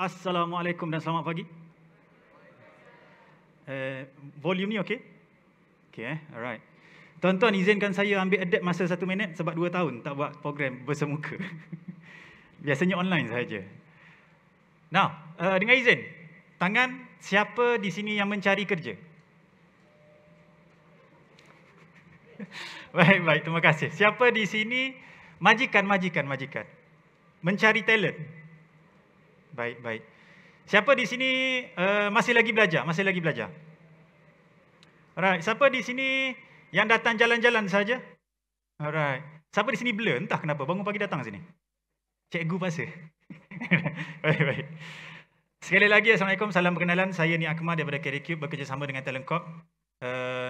Assalamualaikum dan selamat pagi. Eh, volume ni okey? Okey eh, alright. Tuan-tuan izinkan saya ambil adapt masa satu minit sebab dua tahun tak buat program bersemuka. Biasanya online sahaja. Now, uh, dengan izin, tangan siapa di sini yang mencari kerja? baik, baik, terima kasih. Siapa di sini majikan, majikan, majikan? Mencari talent? Baik, baik. Siapa di sini uh, masih lagi belajar? Masih lagi belajar? Alright, siapa di sini yang datang jalan-jalan saja? Alright. Siapa di sini blur? Entah kenapa. Bangun pagi datang sini. Cikgu paksa. baik, baik. Sekali lagi, Assalamualaikum. Salam perkenalan. Saya ni Akmal daripada Caricube bekerjasama dengan Talent Corp. Uh, eh,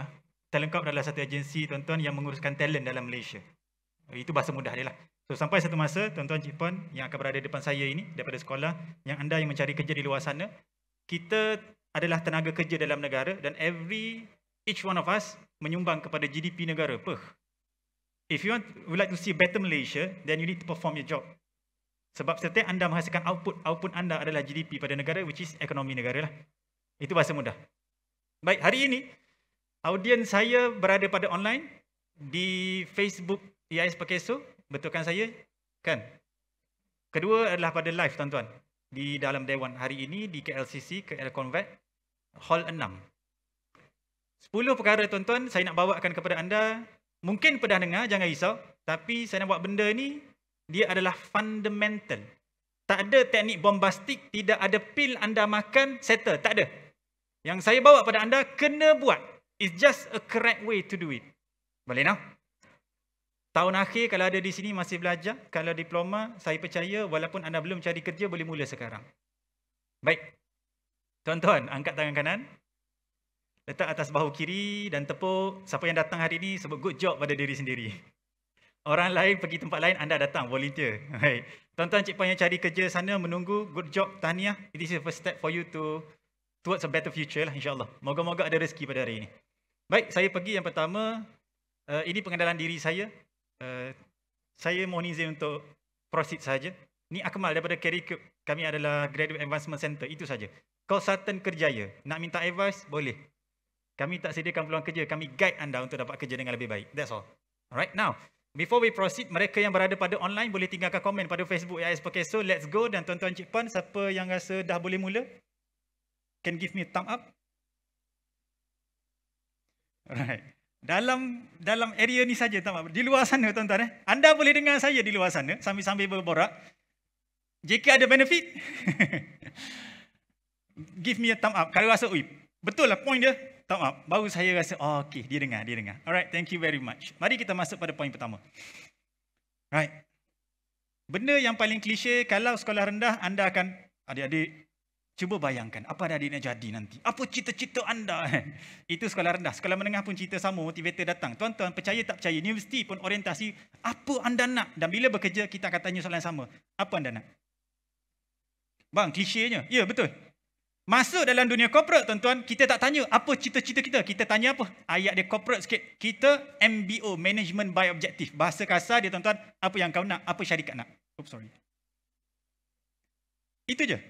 Talent Corp adalah satu agensi tuan-tuan yang menguruskan talent dalam Malaysia. Itu bahasa mudah dia lah. So sampai satu masa tuan-tuan cik puan yang akan berada depan saya ini daripada sekolah yang anda yang mencari kerja di luar sana kita adalah tenaga kerja dalam negara dan every each one of us menyumbang kepada GDP negara Perth. If you want would like to see better Malaysia then you need to perform your job. Sebab setiap anda menghasilkan output, output anda adalah GDP pada negara which is ekonomi negara lah. Itu bahasa mudah. Baik, hari ini audiens saya berada pada online di Facebook IAS Pakeso betulkan saya kan kedua adalah pada live tuan-tuan di dalam dewan hari ini di KLCC KL Convet Hall 6 10 perkara tuan-tuan saya nak bawakan kepada anda mungkin pernah dengar jangan risau tapi saya nak buat benda ni dia adalah fundamental tak ada teknik bombastik tidak ada pil anda makan settle tak ada yang saya bawa pada anda kena buat it's just a correct way to do it boleh nak no? Tahun akhir kalau ada di sini masih belajar, kalau diploma, saya percaya walaupun anda belum cari kerja, boleh mula sekarang. Baik. Tuan-tuan, angkat tangan kanan. Letak atas bahu kiri dan tepuk. Siapa yang datang hari ini, sebut good job pada diri sendiri. Orang lain pergi tempat lain, anda datang, volunteer. Baik. Tuan-tuan, cik yang cari kerja sana, menunggu, good job, tahniah. It is the first step for you to towards a better future lah, insyaAllah. Moga-moga ada rezeki pada hari ini. Baik, saya pergi yang pertama. Uh, ini pengendalian diri saya. Eh, saya mohon izin untuk proceed saja. Ni Akmal daripada Carry Cube. Kami adalah Graduate Advancement Center. Itu saja. Consultant kerjaya. Nak minta advice? Boleh. Kami tak sediakan peluang kerja. Kami guide anda untuk dapat kerja dengan lebih baik. That's all. Alright, now. Before we proceed, mereka yang berada pada online boleh tinggalkan komen pada Facebook AIS Pekeso. Let's go. Dan tuan-tuan Cik Pan, siapa yang rasa dah boleh mula? Can give me thumb up? Alright. Dalam dalam area ni saja tak Di luar sana tuan-tuan eh. Anda boleh dengar saya di luar sana sambil-sambil berborak. JK ada benefit. Give me a thumb up. Kalau rasa ui, betul lah point dia. Thumb up. Baru saya rasa oh, okey dia dengar, dia dengar. Alright, thank you very much. Mari kita masuk pada point pertama. Right. Benda yang paling klise kalau sekolah rendah anda akan adik-adik Cuba bayangkan apa ada dia nak jadi nanti. Apa cita-cita anda? Itu sekolah rendah. Sekolah menengah pun cita sama, motivator datang. Tuan-tuan, percaya tak percaya. Universiti pun orientasi. Apa anda nak? Dan bila bekerja, kita akan tanya soalan sama. Apa anda nak? Bang, klisyenya. Ya, betul. Masuk dalam dunia corporate, tuan-tuan, kita tak tanya apa cita-cita kita. Kita tanya apa? Ayat dia corporate sikit. Kita MBO, Management by Objective. Bahasa kasar dia, tuan-tuan, apa yang kau nak? Apa syarikat nak? Oops, sorry. Itu je.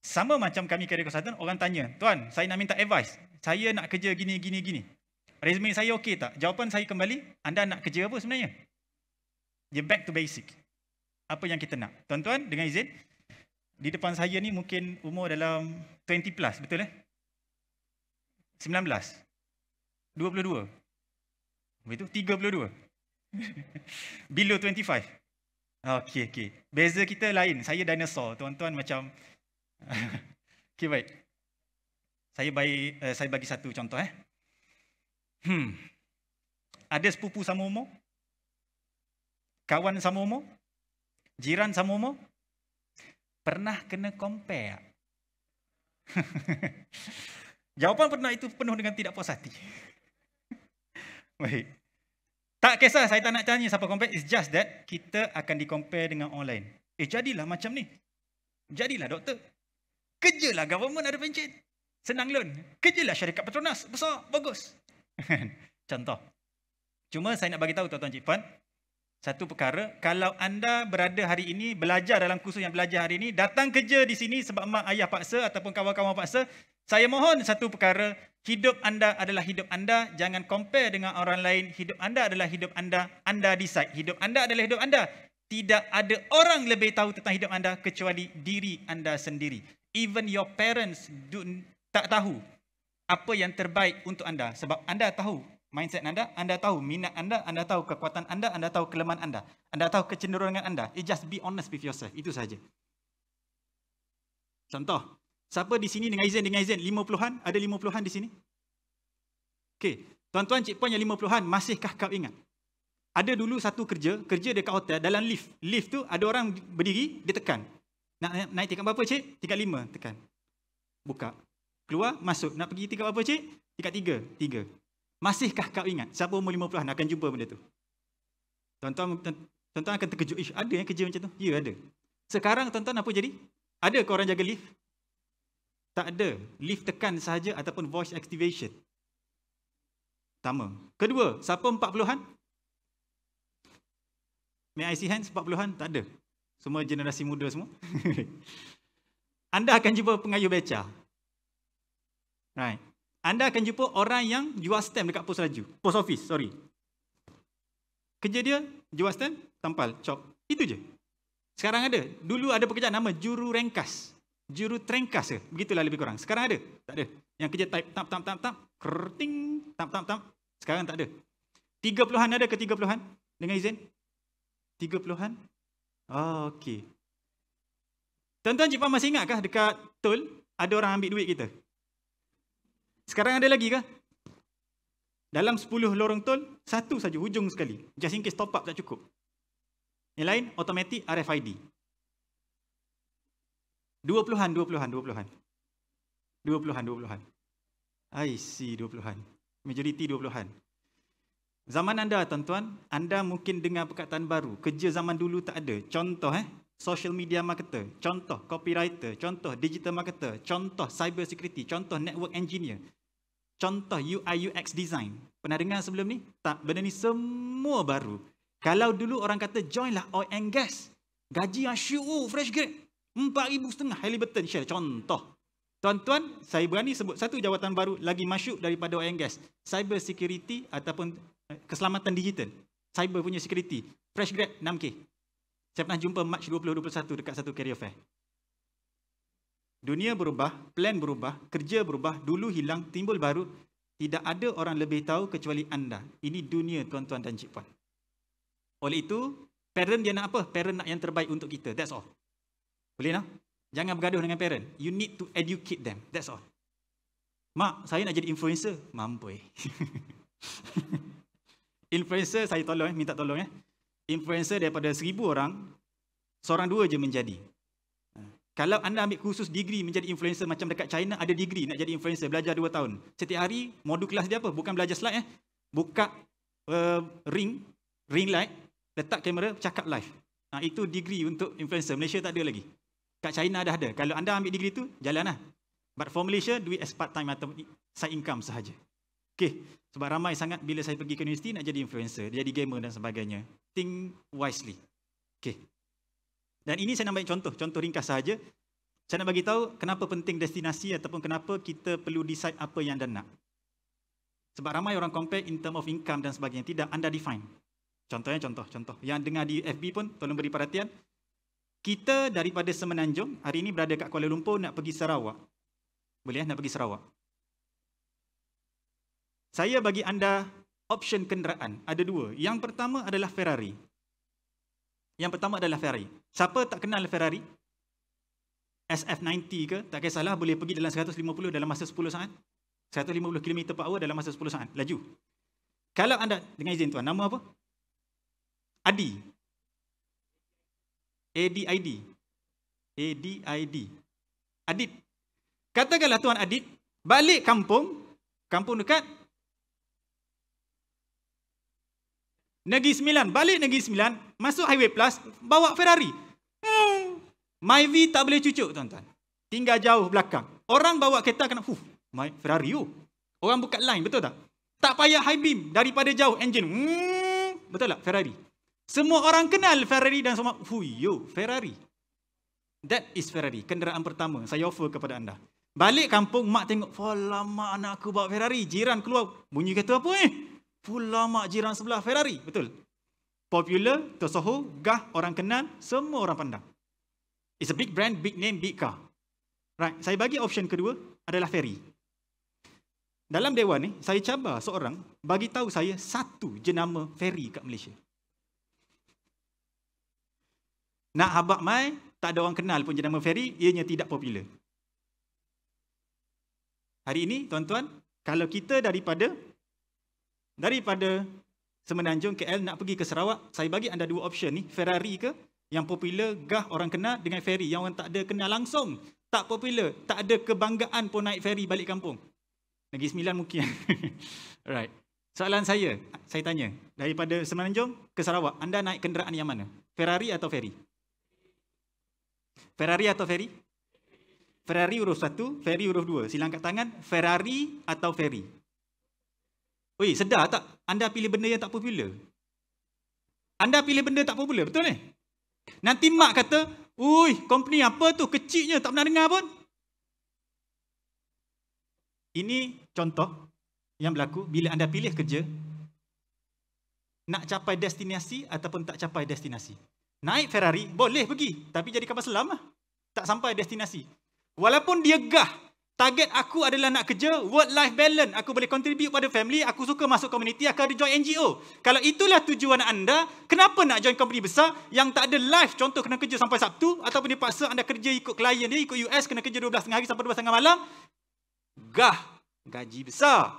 Sama macam kami career consultant, orang tanya, Tuan, saya nak minta advice. Saya nak kerja gini, gini, gini. Resume saya okey tak? Jawapan saya kembali, anda nak kerja apa sebenarnya? Dia back to basic. Apa yang kita nak? Tuan-tuan, dengan izin, di depan saya ni mungkin umur dalam 20 plus, betul eh? 19. 22. itu 32. Below 25. Okay, okay. Beza kita lain. Saya dinosaur. Tuan-tuan macam... Okey baik. Saya bagi uh, saya bagi satu contoh eh. Hmm. Ada sepupu sama umur? Kawan sama umur? Jiran sama umur? Pernah kena compare? Jawapan pernah itu penuh dengan tidak puas hati. baik. Tak kisah, saya tak nak tanya siapa compare. It's just that kita akan di dengan online. lain. Eh, jadilah macam ni. Jadilah doktor. Kerjalah government ada pencet. Senang loan. Kerjalah syarikat Petronas. Besar, bagus. Contoh. Cuma saya nak bagi tahu tuan-tuan cik puan. Satu perkara, kalau anda berada hari ini, belajar dalam kursus yang belajar hari ini, datang kerja di sini sebab mak ayah paksa ataupun kawan-kawan paksa, saya mohon satu perkara, hidup anda adalah hidup anda, jangan compare dengan orang lain, hidup anda adalah hidup anda, anda decide, hidup anda adalah hidup anda. Tidak ada orang lebih tahu tentang hidup anda kecuali diri anda sendiri. Even your parents do, tak tahu apa yang terbaik untuk anda. Sebab anda tahu mindset anda, anda tahu minat anda, anda tahu kekuatan anda, anda tahu kelemahan anda. Anda tahu kecenderungan anda. It just be honest with yourself. Itu saja. Contoh, siapa di sini dengan izin, dengan izin, 50-an? Ada lima puluhan di sini? Okay, tuan-tuan cik puan yang lima puluhan masihkah kau ingat? Ada dulu satu kerja, kerja dekat hotel, dalam lift. Lift tu ada orang berdiri, dia tekan. Nak naik tingkat berapa cik? Tingkat lima. Tekan. Buka. Keluar, masuk. Nak pergi tingkat berapa cik? Tingkat tiga. Tiga. Masihkah kau ingat? Siapa umur lima puluhan akan jumpa benda tu? Tuan-tuan, akan terkejut. Ish, ada yang kerja macam tu? Ya, ada. Sekarang tuan-tuan apa jadi? Ada ke jaga lift? Tak ada. Lift tekan sahaja ataupun voice activation. Pertama. Kedua, siapa empat puluhan? May I see hands empat puluhan? Tak ada. Semua generasi muda semua. Anda akan jumpa pengayuh beca. Right. Anda akan jumpa orang yang jual stamp dekat pos laju. Pos office, sorry. Kerja dia, jual stamp, tampal, cop. Itu je. Sekarang ada. Dulu ada pekerjaan nama juru rengkas. Juru terengkas ke? Begitulah lebih kurang. Sekarang ada? Tak ada. Yang kerja type, tap, tap, tap, tap. Kerting, tap, tap, tap. Sekarang tak ada. Tiga puluhan ada ke tiga puluhan? Dengan izin? Tiga puluhan? Oh, okey. Tuan-tuan cik puan masih ingatkah dekat tol ada orang ambil duit kita? Sekarang ada lagi kah? Dalam 10 lorong tol, satu saja hujung sekali. Just in case top up tak cukup. Yang lain, automatic RFID. Dua an dua an dua an Dua puluhan, dua puluhan. I see dua an, Majority dua an. Zaman anda tuan-tuan, anda mungkin dengar perkataan baru. Kerja zaman dulu tak ada. Contoh eh, social media marketer, contoh copywriter, contoh digital marketer, contoh cyber security, contoh network engineer. Contoh UI UX design. Pernah dengar sebelum ni? Tak, benda ni semua baru. Kalau dulu orang kata joinlah oil and gas. Gaji yang syuruh, oh, fresh grade. RM4,500, Halliburton, Shell. Contoh. Tuan-tuan, saya berani sebut satu jawatan baru lagi masuk daripada oil and gas. Cyber security ataupun keselamatan digital, cyber punya security, fresh grad 6K. Saya pernah jumpa March 2021 dekat satu career fair. Dunia berubah, plan berubah, kerja berubah, dulu hilang, timbul baru, tidak ada orang lebih tahu kecuali anda. Ini dunia tuan-tuan dan cikpuan. Oleh itu, parent dia nak apa? Parent nak yang terbaik untuk kita, that's all. Boleh tak? Jangan bergaduh dengan parent. You need to educate them, that's all. Mak, saya nak jadi influencer. Mampu eh. influencer saya tolong eh minta tolong eh influencer daripada seribu orang seorang dua je menjadi ha. kalau anda ambil khusus degree menjadi influencer macam dekat China ada degree nak jadi influencer belajar dua tahun setiap hari modul kelas dia apa bukan belajar slide eh buka uh, ring ring light letak kamera cakap live ha, itu degree untuk influencer Malaysia tak ada lagi kat China dah ada kalau anda ambil degree tu jalanlah but for Malaysia duit as part time atau side income sahaja Okay, sebab ramai sangat bila saya pergi ke universiti nak jadi influencer, jadi gamer dan sebagainya. Think wisely. Okay. Dan ini saya nak bagi contoh, contoh ringkas saja. Saya nak bagi tahu kenapa penting destinasi ataupun kenapa kita perlu decide apa yang anda nak. Sebab ramai orang compare in term of income dan sebagainya. Tidak, anda define. Contohnya contoh, contoh. Yang dengar di FB pun, tolong beri perhatian. Kita daripada Semenanjung, hari ini berada kat Kuala Lumpur nak pergi Sarawak. Boleh ya, nak pergi Sarawak. Saya bagi anda option kenderaan. Ada dua. Yang pertama adalah Ferrari. Yang pertama adalah Ferrari. Siapa tak kenal Ferrari? SF90 ke? Tak kisahlah boleh pergi dalam 150 dalam masa 10 saat. 150 km per hour dalam masa 10 saat. Laju. Kalau anda, dengan izin tuan, nama apa? Adi. ADID. ADID. Adit. Katakanlah tuan Adit, balik kampung, kampung dekat Negeri Sembilan, balik Negeri Sembilan, masuk Highway Plus, bawa Ferrari. Hmm. Myvi tak boleh cucuk tuan-tuan. Tinggal jauh belakang. Orang bawa kereta kena, huh, my Ferrari oh. Orang buka line, betul tak? Tak payah high beam daripada jauh engine. Hmm. Betul tak? Ferrari. Semua orang kenal Ferrari dan semua, huh, yo, Ferrari. That is Ferrari, kenderaan pertama saya offer kepada anda. Balik kampung, mak tengok, oh lama anak aku bawa Ferrari. Jiran keluar, bunyi kereta apa Eh? pula mak jiran sebelah Ferrari, betul? Popular, tersohor, gah, orang kenal, semua orang pandang. It's a big brand, big name, big car. Right, saya bagi option kedua adalah Ferrari. Dalam dewan ni, saya cabar seorang bagi tahu saya satu jenama Ferrari kat Malaysia. Nak habak mai, tak ada orang kenal pun jenama Ferrari, ianya tidak popular. Hari ini, tuan-tuan, kalau kita daripada daripada Semenanjung KL nak pergi ke Sarawak, saya bagi anda dua option ni, Ferrari ke yang popular, gah orang kenal dengan ferry yang orang tak ada kenal langsung, tak popular, tak ada kebanggaan pun naik ferry balik kampung. Negeri Sembilan mungkin. Alright. Soalan saya, saya tanya, daripada Semenanjung ke Sarawak, anda naik kenderaan yang mana? Ferrari atau ferry? Ferrari atau ferry? Ferrari huruf satu, ferry huruf dua. Silangkan tangan, Ferrari atau ferry? Oi, sedar tak anda pilih benda yang tak popular? Anda pilih benda tak popular, betul ni? Nanti mak kata, "Ui, company apa tu? Kecilnya tak pernah dengar pun." Ini contoh yang berlaku bila anda pilih kerja nak capai destinasi ataupun tak capai destinasi. Naik Ferrari boleh pergi, tapi jadi kapal selam lah. Tak sampai destinasi. Walaupun dia gah, Target aku adalah nak kerja work life balance. Aku boleh contribute pada family, aku suka masuk community, aku ada join NGO. Kalau itulah tujuan anda, kenapa nak join company besar yang tak ada life? Contoh kena kerja sampai Sabtu ataupun dipaksa anda kerja ikut klien dia, ikut US kena kerja 12 hari sampai 12 malam. Gah, gaji besar.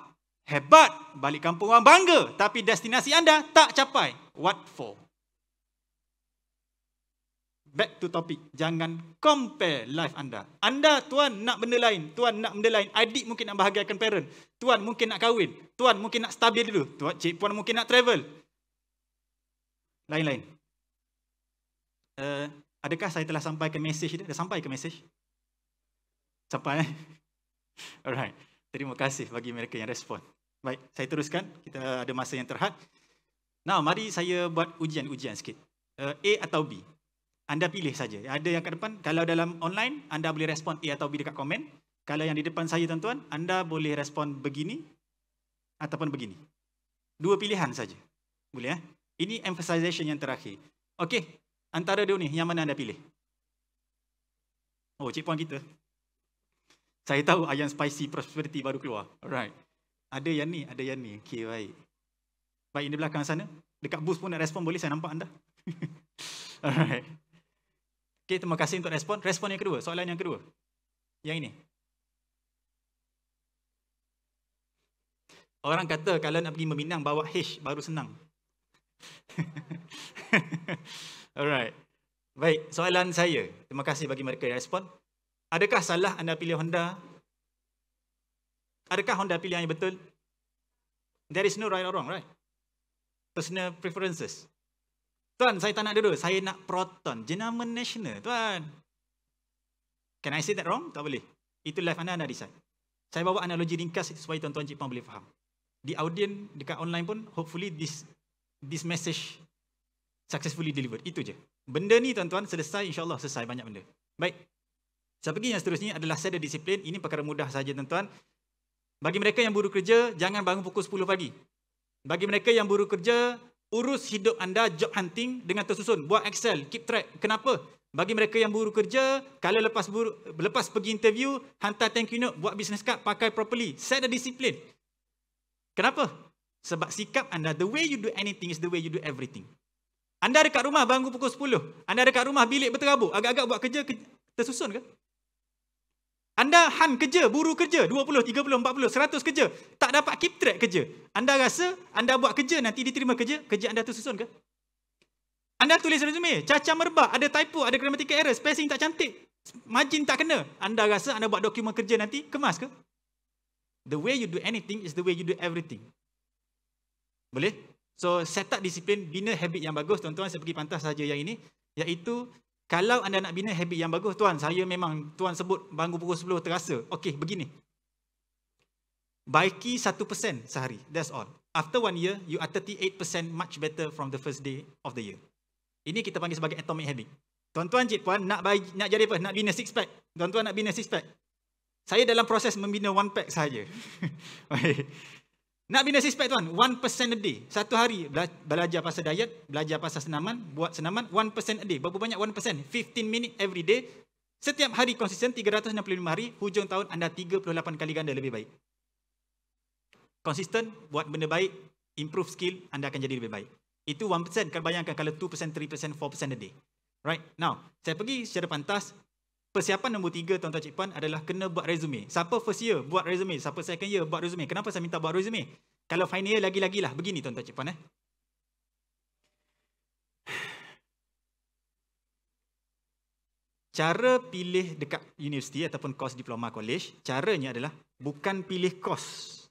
Hebat, balik kampung orang bangga, tapi destinasi anda tak capai. What for? back to topic. Jangan compare life anda. Anda tuan nak benda lain, tuan nak benda lain. Adik mungkin nak bahagiakan parent. Tuan mungkin nak kahwin. Tuan mungkin nak stabil dulu. Tuan cik puan mungkin nak travel. Lain-lain. Uh, adakah saya telah sampai ke message dia? Dah sampai ke message? Sampai eh? Alright. Terima kasih bagi mereka yang respon. Baik, saya teruskan. Kita ada masa yang terhad. Now, mari saya buat ujian-ujian sikit. Uh, A atau B? Anda pilih saja. Ada yang kat depan, kalau dalam online, anda boleh respon A atau B dekat komen. Kalau yang di depan saya, tuan-tuan, anda boleh respon begini ataupun begini. Dua pilihan saja. Boleh, ya? Ini emphasization yang terakhir. Okey, antara dua ni, yang mana anda pilih? Oh, cik puan kita. Saya tahu ayam spicy prosperity baru keluar. Alright. Ada yang ni, ada yang ni. Okey, baik. Baik, ini belakang sana. Dekat bus pun nak respon boleh, saya nampak anda. Alright. Okay, terima kasih untuk respon. Respon yang kedua, soalan yang kedua. Yang ini. Orang kata kalau nak pergi meminang, bawa H baru senang. Alright. Baik, soalan saya. Terima kasih bagi mereka yang respon. Adakah salah anda pilih Honda? Adakah Honda pilihan yang betul? There is no right or wrong, right? Personal preferences. Tuan, saya tak nak dulu. Saya nak proton. Jenama nasional, tuan. Can I say that wrong? Tak boleh. Itu life anda, anda decide. Saya bawa analogi ringkas supaya tuan-tuan cik pun boleh faham. Di audien, dekat online pun, hopefully this this message successfully delivered. Itu je. Benda ni tuan-tuan selesai, insyaAllah selesai banyak benda. Baik. Saya pergi yang seterusnya adalah saya ada disiplin. Ini perkara mudah saja tuan-tuan. Bagi mereka yang buruk kerja, jangan bangun pukul 10 pagi. Bagi mereka yang buruk kerja, urus hidup anda job hunting dengan tersusun buat excel keep track kenapa bagi mereka yang buru kerja kalau lepas buru, lepas pergi interview hantar thank you note buat business card pakai properly set a discipline kenapa sebab sikap anda the way you do anything is the way you do everything anda dekat rumah bangun pukul 10 anda dekat rumah bilik berterabuk agak-agak buat kerja, kerja tersusun ke anda han kerja, buru kerja, 20, 30, 40, 100 kerja, tak dapat keep track kerja. Anda rasa anda buat kerja nanti diterima kerja, kerja anda tersusun ke? Anda tulis resume, cacah merbak, ada typo, ada grammatical error, spacing tak cantik, margin tak kena. Anda rasa anda buat dokumen kerja nanti kemas ke? The way you do anything is the way you do everything. Boleh? So, set up disiplin, bina habit yang bagus. Tuan-tuan, saya pergi pantas saja yang ini. Iaitu, kalau anda nak bina habit yang bagus, tuan, saya memang tuan sebut bangun pukul 10 terasa. Okey, begini. Baiki 1% sehari. That's all. After one year, you are 38% much better from the first day of the year. Ini kita panggil sebagai atomic habit. Tuan-tuan, cik puan, nak, bagi, nak jadi apa? Nak bina six pack. Tuan-tuan nak bina six pack. Saya dalam proses membina one pack sahaja. Nak bina Sispek pack tuan, 1% a day. Satu hari belajar pasal diet, belajar pasal senaman, buat senaman, 1% a day. Berapa banyak 1%? 15 minit every day. Setiap hari konsisten, 365 hari, hujung tahun anda 38 kali ganda lebih baik. Konsisten, buat benda baik, improve skill, anda akan jadi lebih baik. Itu 1%, kan bayangkan kalau 2%, 3%, 4% a day. Right? Now, saya pergi secara pantas, Persiapan nombor tiga tuan-tuan cik puan adalah kena buat resume. Siapa first year buat resume, siapa second year buat resume. Kenapa saya minta buat resume? Kalau final year lagi lagi lah. begini tuan-tuan cik puan eh. Cara pilih dekat universiti ataupun course diploma college, caranya adalah bukan pilih course.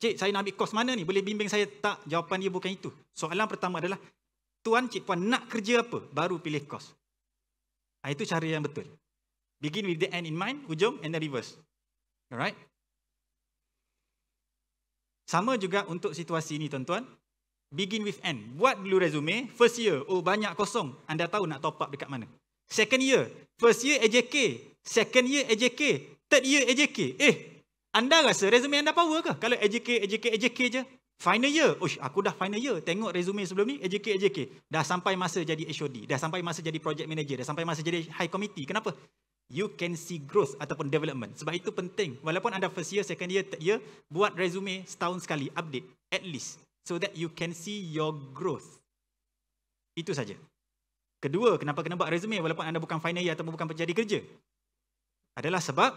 Cik, saya nak ambil course mana ni? Boleh bimbing saya? Tak, jawapan dia bukan itu. Soalan pertama adalah, tuan cik puan nak kerja apa? Baru pilih course. Ha, itu cara yang betul. Begin with the end in mind, ujung and the reverse. Alright? Sama juga untuk situasi ini tuan-tuan. Begin with end. Buat dulu resume. First year, oh banyak kosong. Anda tahu nak top up dekat mana. Second year, first year AJK. Second year AJK. Third year AJK. Eh, anda rasa resume anda power ke? Kalau AJK, AJK, AJK je. Final year. Ush, aku dah final year. Tengok resume sebelum ni, AJK, AJK. Dah sampai masa jadi HOD. Dah sampai masa jadi project manager. Dah sampai masa jadi high committee. Kenapa? You can see growth ataupun development. Sebab itu penting. Walaupun anda first year, second year, third year, buat resume setahun sekali. Update. At least. So that you can see your growth. Itu saja. Kedua, kenapa kena buat resume walaupun anda bukan final year ataupun bukan pencari kerja? Adalah sebab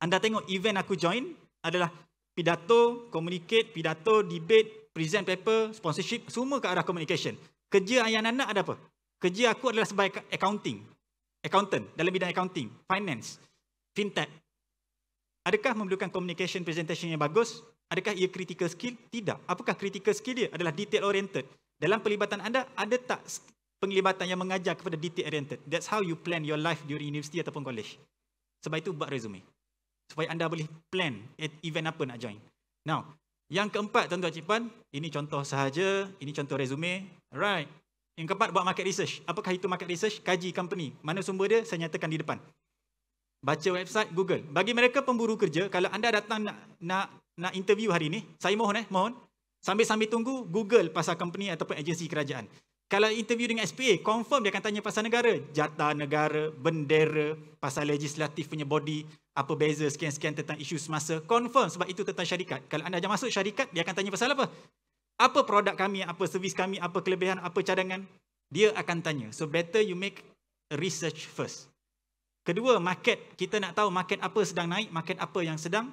anda tengok event aku join adalah pidato, communicate, pidato, debate, present paper, sponsorship, semua ke arah communication. Kerja ayah dan anak ada apa? Kerja aku adalah sebagai accounting. Accountant dalam bidang accounting, finance, fintech. Adakah memerlukan communication presentation yang bagus? Adakah ia critical skill? Tidak. Apakah critical skill dia? Adalah detail oriented. Dalam pelibatan anda, ada tak penglibatan yang mengajar kepada detail oriented? That's how you plan your life during university ataupun college. Sebab itu buat resume supaya anda boleh plan event apa nak join. Now, yang keempat tuan-tuan cikpan, ini contoh sahaja, ini contoh resume. Right. Yang keempat buat market research. Apakah itu market research? Kaji company. Mana sumber dia? Saya nyatakan di depan. Baca website Google. Bagi mereka pemburu kerja, kalau anda datang nak nak nak interview hari ini, saya mohon eh, mohon sambil-sambil tunggu Google pasal company ataupun agensi kerajaan. Kalau interview dengan SPA, confirm dia akan tanya pasal negara. Jatah negara, bendera, pasal legislatif punya body, apa beza sekian-sekian tentang isu semasa. Confirm sebab itu tentang syarikat. Kalau anda ajar masuk syarikat, dia akan tanya pasal apa? Apa produk kami, apa servis kami, apa kelebihan, apa cadangan? Dia akan tanya. So better you make research first. Kedua, market. Kita nak tahu market apa sedang naik, market apa yang sedang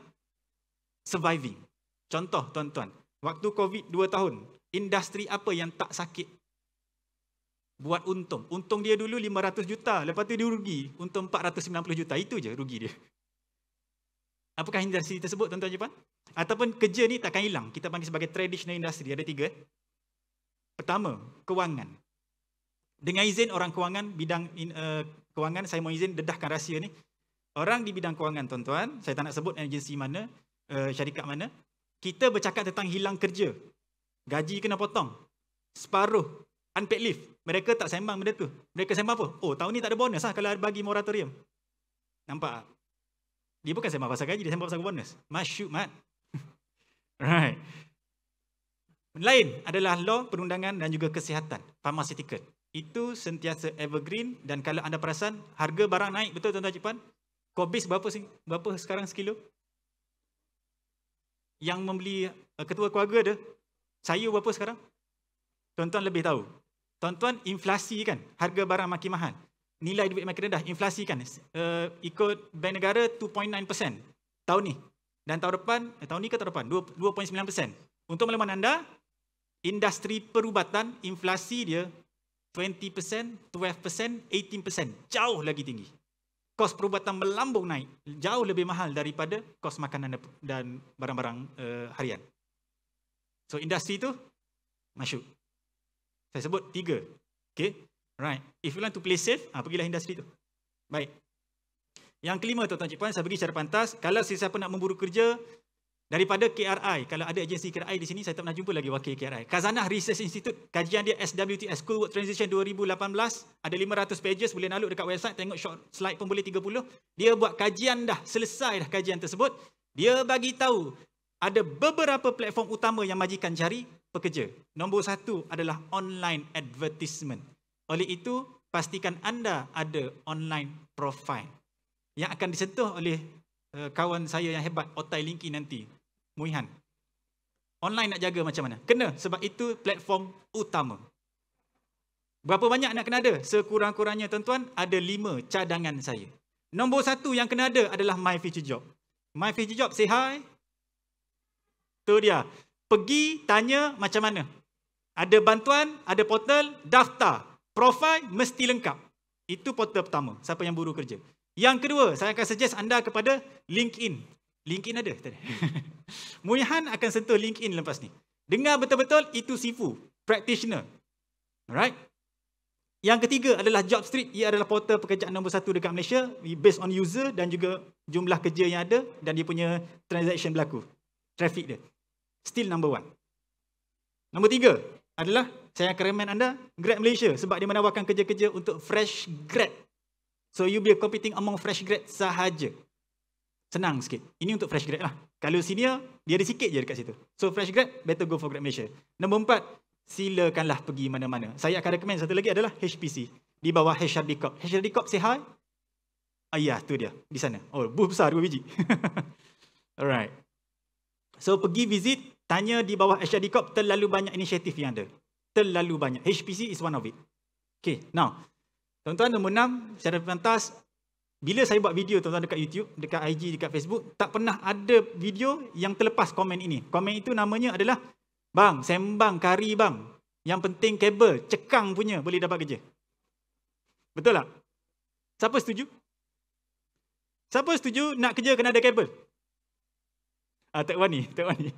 surviving. Contoh, tuan-tuan. Waktu COVID 2 tahun, industri apa yang tak sakit buat untung. Untung dia dulu 500 juta, lepas tu dia rugi untung 490 juta. Itu je rugi dia. Apakah industri tersebut tuan-tuan Jepang? Ataupun kerja ni takkan hilang. Kita panggil sebagai traditional industry. Ada tiga. Pertama, kewangan. Dengan izin orang kewangan, bidang in, uh, kewangan, saya mau izin dedahkan rahsia ni. Orang di bidang kewangan tuan-tuan, saya tak nak sebut agensi mana, uh, syarikat mana. Kita bercakap tentang hilang kerja. Gaji kena potong. Separuh. Unpaid leave. Mereka tak sembang benda tu. Mereka sembang apa? Oh, tahun ni tak ada bonus lah kalau bagi moratorium. Nampak? Dia bukan sembang pasal gaji, dia sembang pasal bonus. Masyuk, Mat. right. Lain adalah law perundangan dan juga kesihatan. Pharmaceutical. Itu sentiasa evergreen dan kalau anda perasan, harga barang naik betul tuan-tuan cipan? Kobis berapa, berapa sekarang sekilo? Yang membeli eh, ketua keluarga dia, sayur berapa sekarang? Tuan-tuan lebih tahu. Tuan-tuan, inflasi kan, harga barang makin mahal. Nilai duit makin rendah, inflasi kan. Uh, ikut bank negara 2.9% tahun ni. Dan tahun depan, eh, tahun ni ke tahun depan? 2.9%. Untuk melemahkan anda, industri perubatan, inflasi dia 20%, 12%, 18%. Jauh lagi tinggi. Kos perubatan melambung naik. Jauh lebih mahal daripada kos makanan dan barang-barang uh, harian. So, industri tu masuk. Saya sebut tiga. Okay. Right. If you want to play safe, ah, pergilah industri tu. Baik. Yang kelima, Tuan-Tuan Cik Puan, saya bagi secara pantas. Kalau sesiapa nak memburu kerja, daripada KRI, kalau ada agensi KRI di sini, saya tak pernah jumpa lagi wakil KRI. Kazanah Research Institute, kajian dia SWTS School Work Transition 2018, ada 500 pages, boleh naluk dekat website, tengok short slide pun boleh 30. Dia buat kajian dah, selesai dah kajian tersebut. Dia bagi tahu ada beberapa platform utama yang majikan cari, pekerja. Nombor satu adalah online advertisement. Oleh itu, pastikan anda ada online profile yang akan disentuh oleh uh, kawan saya yang hebat, Otai Linky nanti, Muihan. Online nak jaga macam mana? Kena sebab itu platform utama. Berapa banyak nak kena ada? Sekurang-kurangnya tuan-tuan, ada lima cadangan saya. Nombor satu yang kena ada adalah My Future Job. My Future Job, say hi. Tu dia pergi tanya macam mana. Ada bantuan, ada portal, daftar, profil mesti lengkap. Itu portal pertama, siapa yang buru kerja. Yang kedua, saya akan suggest anda kepada LinkedIn. LinkedIn ada? Tadi. Muihan akan sentuh LinkedIn lepas ni. Dengar betul-betul, itu sifu, practitioner. Alright? Yang ketiga adalah job street. Ia adalah portal pekerjaan nombor satu dekat Malaysia based on user dan juga jumlah kerja yang ada dan dia punya transaction berlaku. Traffic dia. Still number one. Nombor tiga adalah saya akan remind anda Grad Malaysia sebab dia menawarkan kerja-kerja untuk fresh grad. So you be competing among fresh grad sahaja. Senang sikit. Ini untuk fresh grad lah. Kalau senior, dia ada sikit je dekat situ. So fresh grad, better go for Grad Malaysia. Nombor empat, silakanlah pergi mana-mana. Saya akan recommend satu lagi adalah HPC. Di bawah HRD Corp. HRD Corp say hi. Ayah, ya, tu dia. Di sana. Oh, buh besar, dua biji. Alright. So pergi visit, Tanya di bawah Asia Dikop terlalu banyak inisiatif yang ada. Terlalu banyak. HPC is one of it. Okay, now. Tuan-tuan, nombor enam, secara pantas, bila saya buat video tuan-tuan dekat YouTube, dekat IG, dekat Facebook, tak pernah ada video yang terlepas komen ini. Komen itu namanya adalah, bang, sembang, kari bang. Yang penting kabel, cekang punya boleh dapat kerja. Betul tak? Siapa setuju? Siapa setuju nak kerja kena ada kabel? Uh, ah, tak wani, tak wani.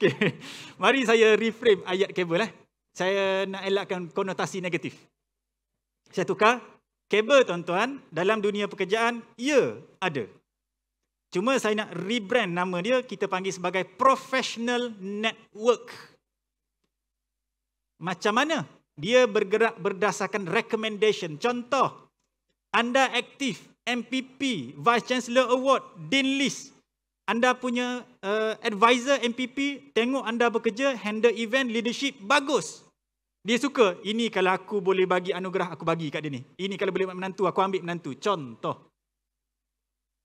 Okay. Mari saya reframe ayat kabel. Eh. Saya nak elakkan konotasi negatif. Saya tukar. Kabel tuan-tuan, dalam dunia pekerjaan, ya ada. Cuma saya nak rebrand nama dia, kita panggil sebagai professional network. Macam mana? Dia bergerak berdasarkan recommendation. Contoh, anda aktif, MPP, Vice Chancellor Award, Dean List, anda punya uh, advisor MPP tengok anda bekerja, handle event, leadership, bagus. Dia suka, ini kalau aku boleh bagi anugerah, aku bagi kat dia ni. Ini kalau boleh menantu, aku ambil menantu. Contoh.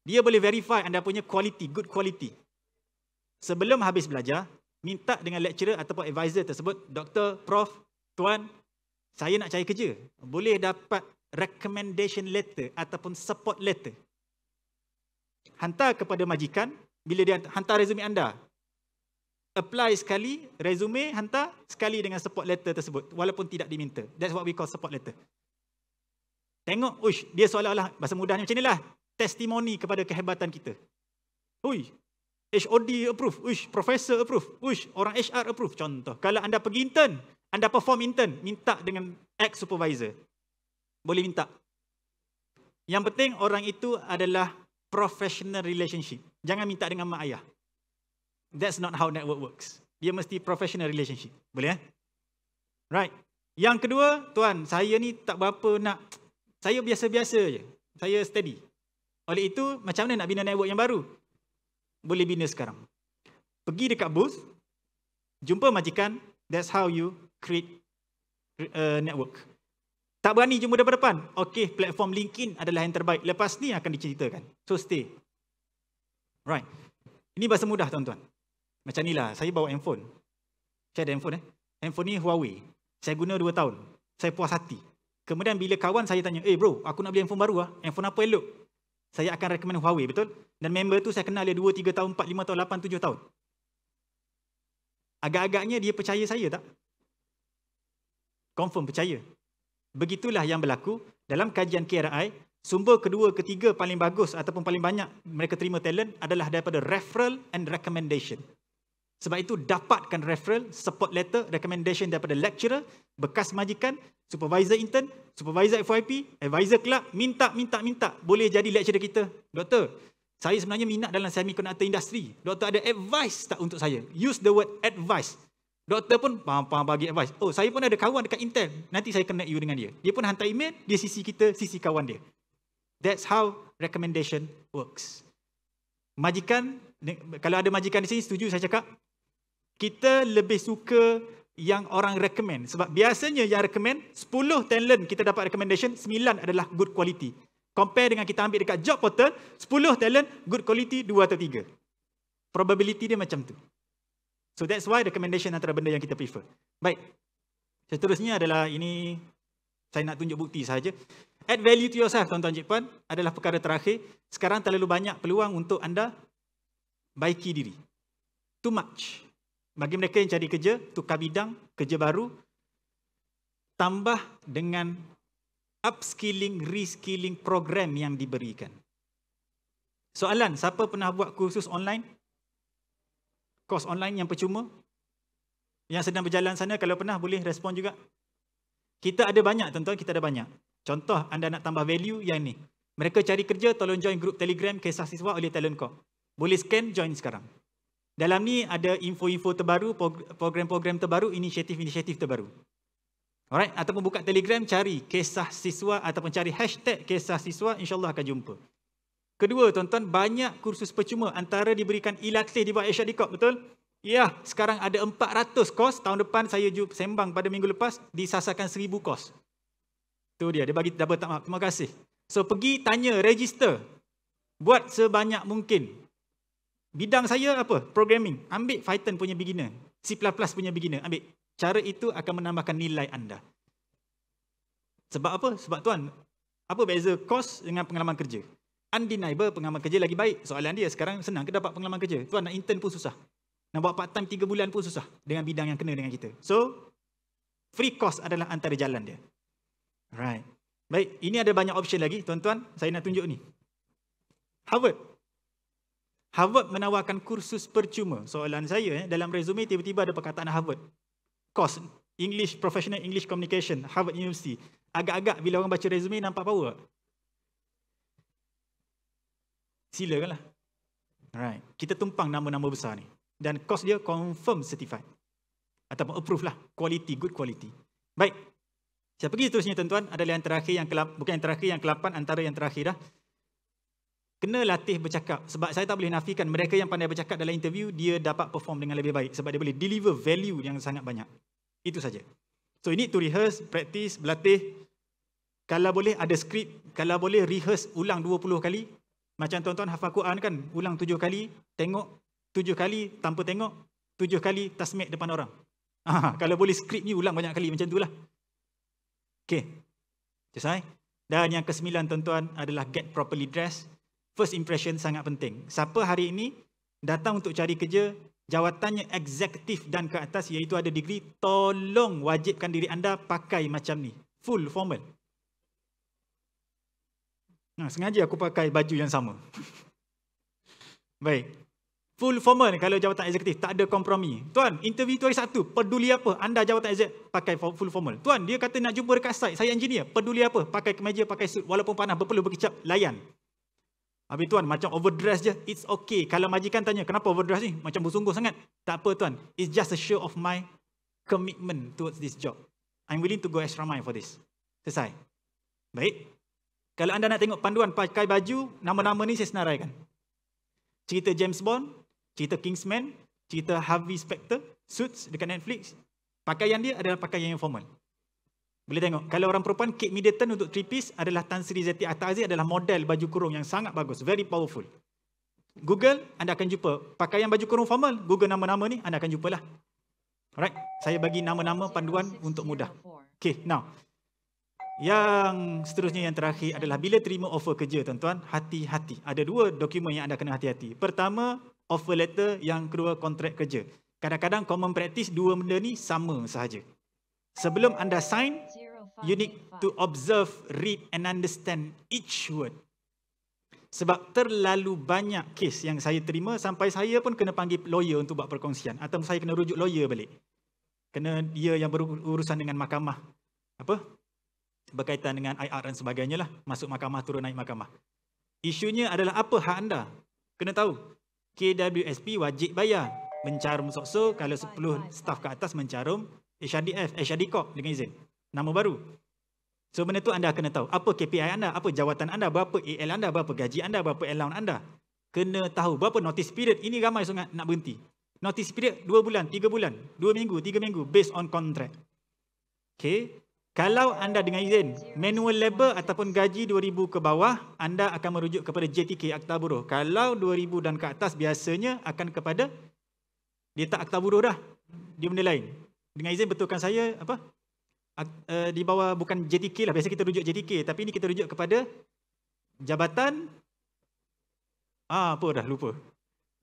Dia boleh verify anda punya quality, good quality. Sebelum habis belajar, minta dengan lecturer ataupun advisor tersebut, doktor, prof, tuan, saya nak cari kerja. Boleh dapat recommendation letter ataupun support letter. Hantar kepada majikan, bila dia hantar resume anda. Apply sekali, resume hantar sekali dengan support letter tersebut walaupun tidak diminta. That's what we call support letter. Tengok, uish, dia seolah-olah bahasa mudahnya macam inilah. Testimoni kepada kehebatan kita. Uish, HOD approve. Uish, professor approve. Uish, orang HR approve. Contoh, kalau anda pergi intern, anda perform intern, minta dengan ex supervisor. Boleh minta. Yang penting orang itu adalah professional relationship. Jangan minta dengan mak ayah. That's not how network works. Dia mesti professional relationship. Boleh eh? Right. Yang kedua, tuan, saya ni tak berapa nak saya biasa-biasa je. Saya steady. Oleh itu, macam mana nak bina network yang baru? Boleh bina sekarang. Pergi dekat booth, jumpa majikan, that's how you create a uh, network. Tak berani jumpa depan-depan? Okay, platform LinkedIn adalah yang terbaik. Lepas ni akan diceritakan. So stay. Right. Ini bahasa mudah tuan-tuan. Macam inilah, saya bawa handphone. Saya ada handphone eh. Handphone ni Huawei. Saya guna 2 tahun. Saya puas hati. Kemudian bila kawan saya tanya, eh bro, aku nak beli handphone baru lah. Handphone apa elok? Saya akan rekomen Huawei, betul? Dan member tu saya kenal dia 2, 3 tahun, 4, 5 tahun, 8, 7 tahun. Agak-agaknya dia percaya saya tak? Confirm percaya. Begitulah yang berlaku dalam kajian KRI Sumber kedua, ketiga paling bagus ataupun paling banyak mereka terima talent adalah daripada referral and recommendation. Sebab itu dapatkan referral, support letter, recommendation daripada lecturer, bekas majikan, supervisor intern, supervisor FYP, advisor club, minta, minta, minta. Boleh jadi lecturer kita. Doktor, saya sebenarnya minat dalam semiconductor industry. Doktor ada advice tak untuk saya? Use the word advice. Doktor pun paham, paham bagi advice. Oh, saya pun ada kawan dekat Intel. Nanti saya connect you dengan dia. Dia pun hantar email, dia sisi kita, sisi kawan dia. That's how recommendation works. Majikan, kalau ada majikan di sini, setuju saya cakap? Kita lebih suka yang orang recommend. Sebab biasanya yang recommend, 10 talent kita dapat recommendation, 9 adalah good quality. Compare dengan kita ambil dekat job portal, 10 talent, good quality, 2 atau 3. Probability dia macam tu. So that's why recommendation antara benda yang kita prefer. Baik. Seterusnya adalah ini, saya nak tunjuk bukti saja. Add value to yourself, tuan-tuan cik puan, adalah perkara terakhir. Sekarang terlalu banyak peluang untuk anda baiki diri. Too much. Bagi mereka yang cari kerja, tukar bidang, kerja baru, tambah dengan upskilling, reskilling program yang diberikan. Soalan, siapa pernah buat kursus online? Kurs online yang percuma? Yang sedang berjalan sana, kalau pernah boleh respon juga. Kita ada banyak, tuan-tuan, kita ada banyak. Contoh anda nak tambah value yang ni. Mereka cari kerja tolong join grup Telegram kisah siswa oleh talent kau. Boleh scan join sekarang. Dalam ni ada info-info terbaru, program-program terbaru, inisiatif-inisiatif terbaru. Alright, ataupun buka Telegram cari kisah siswa ataupun cari hashtag kisah siswa Insyaallah akan jumpa. Kedua, tuan-tuan, banyak kursus percuma antara diberikan ilatih di bawah Asia Dikop, betul? Ya, sekarang ada 400 kos. Tahun depan saya sembang pada minggu lepas, disasarkan 1,000 kos. Tu dia, dia bagi double tak maaf. Terima kasih. So pergi tanya, register. Buat sebanyak mungkin. Bidang saya apa? Programming. Ambil Python punya beginner. C++ punya beginner. Ambil. Cara itu akan menambahkan nilai anda. Sebab apa? Sebab tuan, apa beza kos dengan pengalaman kerja? Undeniable pengalaman kerja lagi baik. Soalan dia sekarang senang ke dapat pengalaman kerja? Tuan nak intern pun susah. Nak buat part time 3 bulan pun susah dengan bidang yang kena dengan kita. So, free cost adalah antara jalan dia. Right. Baik, ini ada banyak option lagi tuan-tuan. Saya nak tunjuk ni. Harvard. Harvard menawarkan kursus percuma. Soalan saya eh, dalam resume tiba-tiba ada perkataan Harvard. Course English Professional English Communication Harvard University. Agak-agak bila orang baca resume nampak power. Silakanlah. Alright. Kita tumpang nama-nama besar ni. Dan course dia confirm certified. Ataupun approve lah. Quality, good quality. Baik, saya pergi terusnya tuan-tuan, adalah yang terakhir, yang ke, bukan yang terakhir, yang kelapan antara yang terakhir dah. Kena latih bercakap sebab saya tak boleh nafikan mereka yang pandai bercakap dalam interview, dia dapat perform dengan lebih baik sebab dia boleh deliver value yang sangat banyak. Itu saja. So ini to rehearse, practice, berlatih. Kalau boleh ada skrip, kalau boleh rehearse ulang 20 kali. Macam tuan-tuan hafal Quran kan, ulang 7 kali, tengok 7 kali tanpa tengok, 7 kali tasmik depan orang. Ha, kalau boleh skrip ni ulang banyak kali macam itulah. lah. Okay, Selesai. Dan yang kesembilan tuan-tuan adalah get properly dressed. First impression sangat penting. Siapa hari ini datang untuk cari kerja, jawatannya eksekutif dan ke atas iaitu ada degree, tolong wajibkan diri anda pakai macam ni. Full formal. Nah, ha, sengaja aku pakai baju yang sama. Baik. Full formal kalau jawatan eksekutif. Tak ada kompromi. Tuan, interview tu hari satu, Peduli apa? Anda jawatan eksekutif pakai full formal. Tuan, dia kata nak jumpa dekat site. Saya engineer. Peduli apa? Pakai kemeja, pakai suit. Walaupun panah, berpeluh, berkicap. Layan. Habis tuan, macam overdress je. It's okay. Kalau majikan tanya, kenapa overdress ni? Macam bersungguh sangat. Tak apa tuan. It's just a show of my commitment towards this job. I'm willing to go extra mile for this. Selesai. Baik. Kalau anda nak tengok panduan pakai baju, nama-nama ni saya senaraikan. Cerita James Bond, cerita Kingsman, cerita Harvey Specter, Suits dekat Netflix, pakaian dia adalah pakaian yang formal. Boleh tengok. Kalau orang perempuan, Kate Middleton untuk three piece adalah Tan Sri Zeti Atta Aziz adalah model baju kurung yang sangat bagus. Very powerful. Google, anda akan jumpa. Pakaian baju kurung formal, Google nama-nama ni, anda akan jumpalah. Alright? Saya bagi nama-nama panduan untuk mudah. Okay, now. Yang seterusnya yang terakhir adalah bila terima offer kerja tuan-tuan, hati-hati. Ada dua dokumen yang anda kena hati-hati. Pertama, offer letter yang keluar kontrak kerja. Kadang-kadang common practice dua benda ni sama sahaja. Sebelum anda sign, you need to observe, read and understand each word. Sebab terlalu banyak kes yang saya terima sampai saya pun kena panggil lawyer untuk buat perkongsian. Atau saya kena rujuk lawyer balik. Kena dia yang berurusan dengan mahkamah. Apa? Berkaitan dengan IR dan sebagainya lah. Masuk mahkamah, turun naik mahkamah. Isunya adalah apa hak anda? Kena tahu. KWSP wajib bayar mencarum sokso kalau sepuluh staf ke atas mencarum HRDF, HRD Corp dengan izin. Nama baru. So benda tu anda kena tahu. Apa KPI anda, apa jawatan anda, berapa AL anda, berapa gaji anda, berapa allowance anda. Kena tahu berapa notice period. Ini ramai sangat nak berhenti. Notice period dua bulan, tiga bulan, dua minggu, tiga minggu based on contract. Okay. Kalau anda dengan izin manual labor ataupun gaji 2000 ke bawah, anda akan merujuk kepada JTK Akta Buruh. Kalau 2000 dan ke atas biasanya akan kepada dia tak Akta Buruh dah. Dia benda lain. Dengan izin betulkan saya apa? Ak, uh, di bawah bukan JTK lah. Biasa kita rujuk JTK tapi ini kita rujuk kepada jabatan ah apa dah lupa.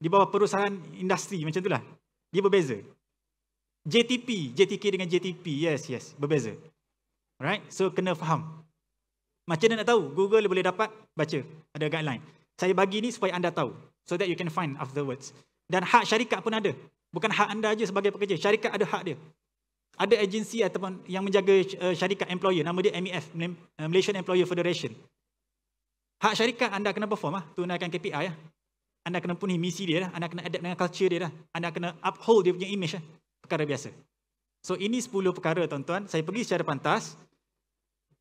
Di bawah perusahaan industri macam itulah. Dia berbeza. JTP, JTK dengan JTP. Yes, yes, berbeza. Alright, so kena faham. Macam mana nak tahu? Google boleh dapat baca. Ada guideline. Saya bagi ni supaya anda tahu. So that you can find afterwards. Dan hak syarikat pun ada. Bukan hak anda aja sebagai pekerja. Syarikat ada hak dia. Ada agensi ataupun yang menjaga eh, syarikat employer. Nama dia e MEF. Eh, Malaysian Employer Federation. Hak syarikat anda kena perform lah. Tunaikan KPI ya. Ah. Anda kena punih misi dia lah. Anda kena adapt dengan culture dia lah. Anda kena uphold dia punya image lah. Perkara biasa. So ini 10 perkara tuan-tuan. Saya pergi secara pantas.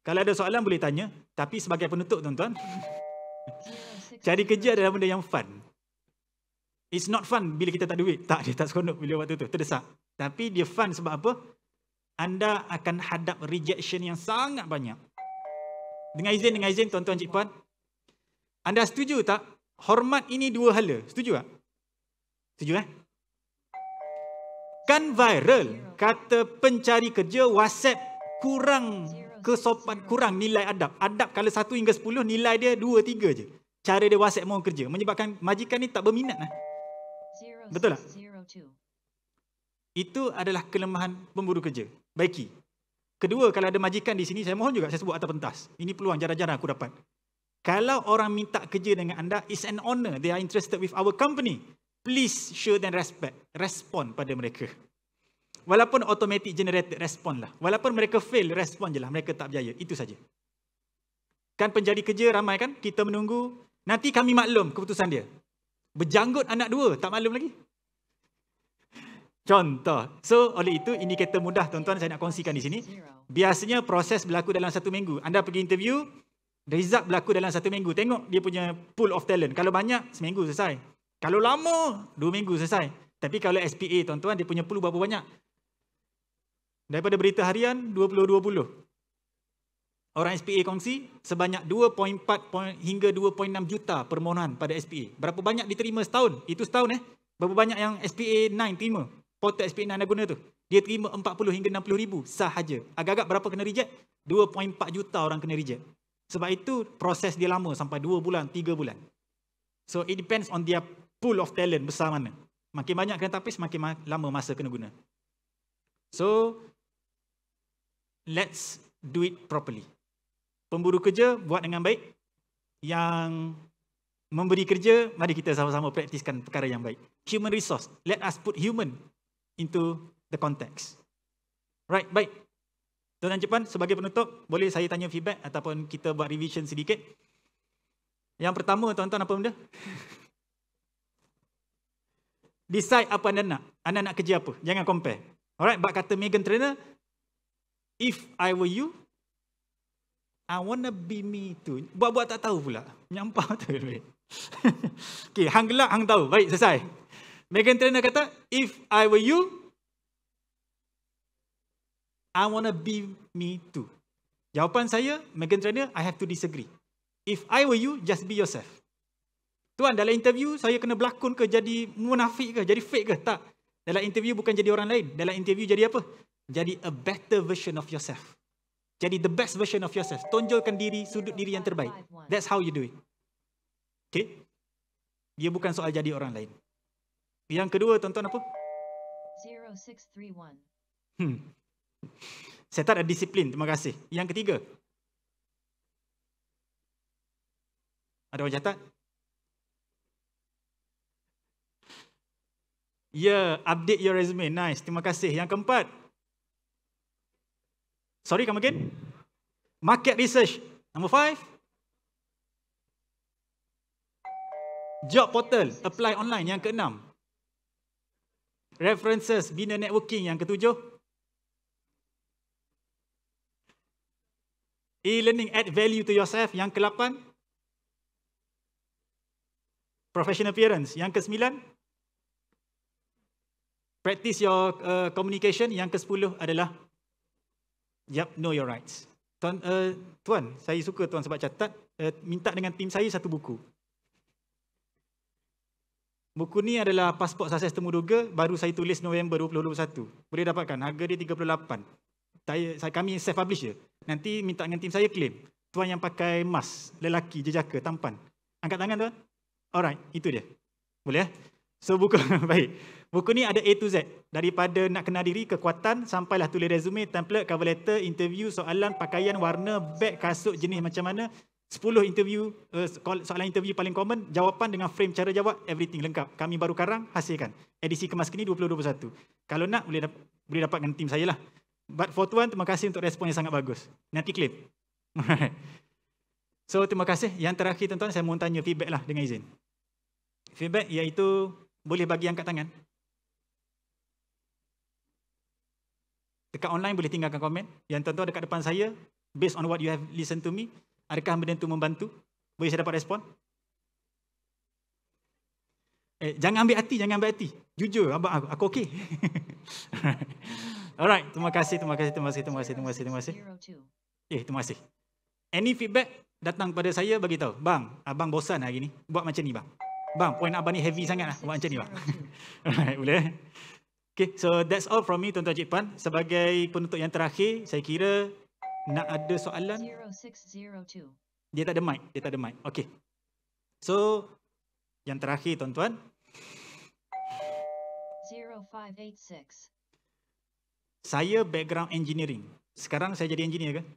Kalau ada soalan boleh tanya, tapi sebagai penutup tuan-tuan. Cari kerja adalah benda yang fun. It's not fun bila kita tak duit. Tak, dia tak seronok bila waktu tu. Terdesak. Tapi dia fun sebab apa? Anda akan hadap rejection yang sangat banyak. Dengan izin, dengan izin tuan-tuan cik puan. Anda setuju tak? Hormat ini dua hala. Setuju tak? Setuju eh? Kan viral kata pencari kerja WhatsApp kurang kesopan kurang nilai adab. Adab kalau satu hingga sepuluh, nilai dia dua, tiga je. Cara dia wasik mau kerja. Menyebabkan majikan ni tak berminat lah. Betul tak? Itu adalah kelemahan pemburu kerja. Baiki. Kedua, kalau ada majikan di sini, saya mohon juga saya sebut atas pentas. Ini peluang jarang-jarang aku dapat. Kalau orang minta kerja dengan anda, it's an honor. They are interested with our company. Please show them respect. Respond pada mereka. Walaupun automatic generated respon lah. Walaupun mereka fail, respon je lah. Mereka tak berjaya. Itu saja. Kan penjari kerja ramai kan? Kita menunggu. Nanti kami maklum keputusan dia. Berjanggut anak dua. Tak maklum lagi. Contoh. So, oleh itu, indikator mudah tuan-tuan saya nak kongsikan di sini. Biasanya proses berlaku dalam satu minggu. Anda pergi interview, result berlaku dalam satu minggu. Tengok dia punya pool of talent. Kalau banyak, seminggu selesai. Kalau lama, dua minggu selesai. Tapi kalau SPA tuan-tuan, dia punya pool berapa banyak? Daripada berita harian 2020, orang SPA kongsi sebanyak 2.4 hingga 2.6 juta permohonan pada SPA. Berapa banyak diterima setahun? Itu setahun eh. Berapa banyak yang SPA 9 terima? Portal SPA 9 guna tu. Dia terima 40 hingga 60 ribu sahaja. Agak-agak berapa kena reject? 2.4 juta orang kena reject. Sebab itu proses dia lama sampai 2 bulan, 3 bulan. So it depends on their pool of talent besar mana. Makin banyak kena tapis, makin lama masa kena guna. So, let's do it properly. Pemburu kerja buat dengan baik. Yang memberi kerja, mari kita sama-sama praktiskan perkara yang baik. Human resource, let us put human into the context. Right, baik. Tuan dan Jepang, sebagai penutup, boleh saya tanya feedback ataupun kita buat revision sedikit. Yang pertama, tuan-tuan, apa benda? Decide apa anda nak. Anda nak kerja apa. Jangan compare. Alright, bak kata Megan Trainer, If I were you, I wanna be me too. Buat-buat tak tahu pula. Menyampah tu. okay, hang gelap, hang tahu. Baik, selesai. Megan Trainor kata, if I were you, I wanna be me too. Jawapan saya, Megan Trainor, I have to disagree. If I were you, just be yourself. Tuan, dalam interview, saya kena berlakon ke jadi munafik ke, jadi fake ke? Tak. Dalam interview bukan jadi orang lain. Dalam interview jadi apa? Jadi a better version of yourself. Jadi the best version of yourself. Tonjolkan diri, sudut diri yang terbaik. That's how you do it. Okay? Dia bukan soal jadi orang lain. Yang kedua, tuan-tuan apa? 0631. Hmm. Set up a discipline. Terima kasih. Yang ketiga. Ada orang catat? Ya, yeah, update your resume. Nice. Terima kasih. Yang keempat. Sorry, come again. Market research. Number five. Job portal. Apply online. Yang keenam. References. Bina networking. Yang ketujuh. E-learning. Add value to yourself. Yang kelapan. Professional appearance. Yang kesembilan. Practice your uh, communication. Yang kesepuluh adalah Yep, know your rights. Tuan, uh, tuan, saya suka tuan sebab catat, uh, minta dengan tim saya satu buku. Buku ni adalah pasport sukses duga. baru saya tulis November 2021. Boleh dapatkan, harga dia 38. Saya, saya kami self publish je. Nanti minta dengan tim saya claim. Tuan yang pakai mask, lelaki jejaka tampan. Angkat tangan tuan. Alright, itu dia. Boleh eh? So buku baik. Buku ni ada A to Z. Daripada nak kenal diri, kekuatan, sampailah tulis resume, template, cover letter, interview, soalan, pakaian, warna, beg, kasut, jenis macam mana. 10 interview, eh, soalan interview paling common, jawapan dengan frame cara jawab, everything lengkap. Kami baru karang, hasilkan. Edisi kemas kini 2021. Kalau nak, boleh, dap boleh dapat dengan tim saya lah. But for tuan, terima kasih untuk respon yang sangat bagus. Nanti claim. so, terima kasih. Yang terakhir, tuan-tuan, saya mau tanya feedback lah dengan izin. Feedback iaitu boleh bagi angkat tangan. Dekat online boleh tinggalkan komen. Yang tuan-tuan dekat depan saya, based on what you have listened to me, adakah benda itu membantu? Boleh saya dapat respon? Eh, jangan ambil hati, jangan ambil hati. Jujur, abang aku, aku okey. Alright, terima kasih, terima kasih, terima kasih, terima kasih, terima kasih, terima kasih. Eh, terima kasih. Any feedback datang pada saya, bagi tahu. Bang, abang bosan hari ni. Buat macam ni, bang. Bang, poin abang ni heavy sangat lah. Buat macam ni, bang. Alright, boleh. Okay, so that's all from me Tuan-Tuan Cik Pan. Sebagai penutup yang terakhir, saya kira nak ada soalan. Dia tak ada mic, dia tak ada mic. Okay. So, yang terakhir Tuan-Tuan. Saya background engineering. Sekarang saya jadi engineer kan?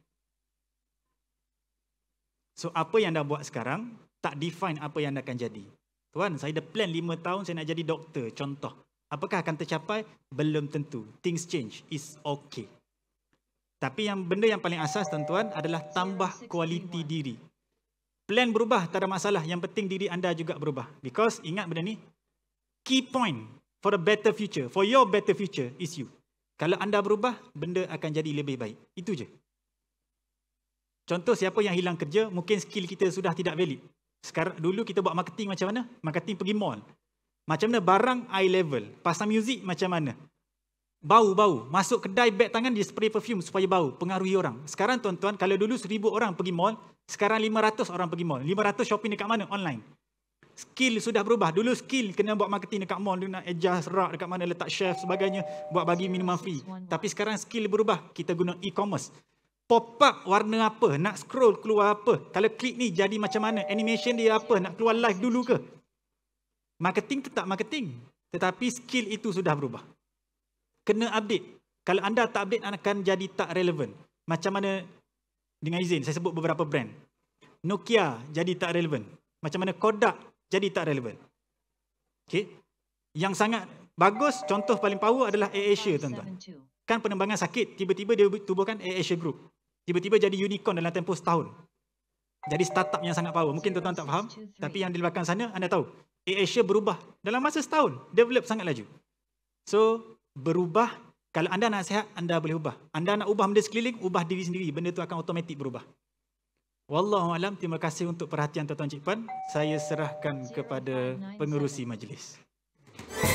So, apa yang dah buat sekarang, tak define apa yang akan jadi. Tuan, saya ada plan 5 tahun saya nak jadi doktor, contoh. Apakah akan tercapai? Belum tentu. Things change is okay. Tapi yang benda yang paling asas tuan-tuan adalah tambah kualiti diri. Plan berubah tak ada masalah. Yang penting diri anda juga berubah. Because ingat benda ni key point for a better future, for your better future is you. Kalau anda berubah, benda akan jadi lebih baik. Itu je. Contoh siapa yang hilang kerja, mungkin skill kita sudah tidak valid. Sekarang dulu kita buat marketing macam mana? Marketing pergi mall. Macam mana barang eye level. Pasang muzik macam mana. Bau-bau. Masuk kedai beg tangan dia spray perfume supaya bau. Pengaruhi orang. Sekarang tuan-tuan, kalau dulu seribu orang pergi mall, sekarang lima ratus orang pergi mall. Lima ratus shopping dekat mana? Online. Skill sudah berubah. Dulu skill kena buat marketing dekat mall. Dia nak adjust rak dekat mana, letak chef sebagainya. Buat bagi minuman free. Tapi sekarang skill berubah. Kita guna e-commerce. Pop up warna apa? Nak scroll keluar apa? Kalau klik ni jadi macam mana? Animation dia apa? Nak keluar live dulu ke? Marketing tetap marketing. Tetapi skill itu sudah berubah. Kena update. Kalau anda tak update, akan jadi tak relevan. Macam mana, dengan izin, saya sebut beberapa brand. Nokia jadi tak relevan. Macam mana Kodak jadi tak relevan. Okay. Yang sangat bagus, contoh paling power adalah AirAsia, tuan-tuan. Kan penerbangan sakit, tiba-tiba dia tubuhkan AirAsia Group. Tiba-tiba jadi unicorn dalam tempoh setahun. Jadi startup yang sangat power. Mungkin tuan-tuan tak faham. Tapi yang di belakang sana, anda tahu. Asia berubah dalam masa setahun. Develop sangat laju. So, berubah. Kalau anda nak sihat, anda boleh ubah. Anda nak ubah benda sekeliling, ubah diri sendiri. Benda tu akan otomatik berubah. Wallahualam, terima kasih untuk perhatian Tuan-Tuan Cik Pan. Saya serahkan kepada pengerusi majlis. Thank you.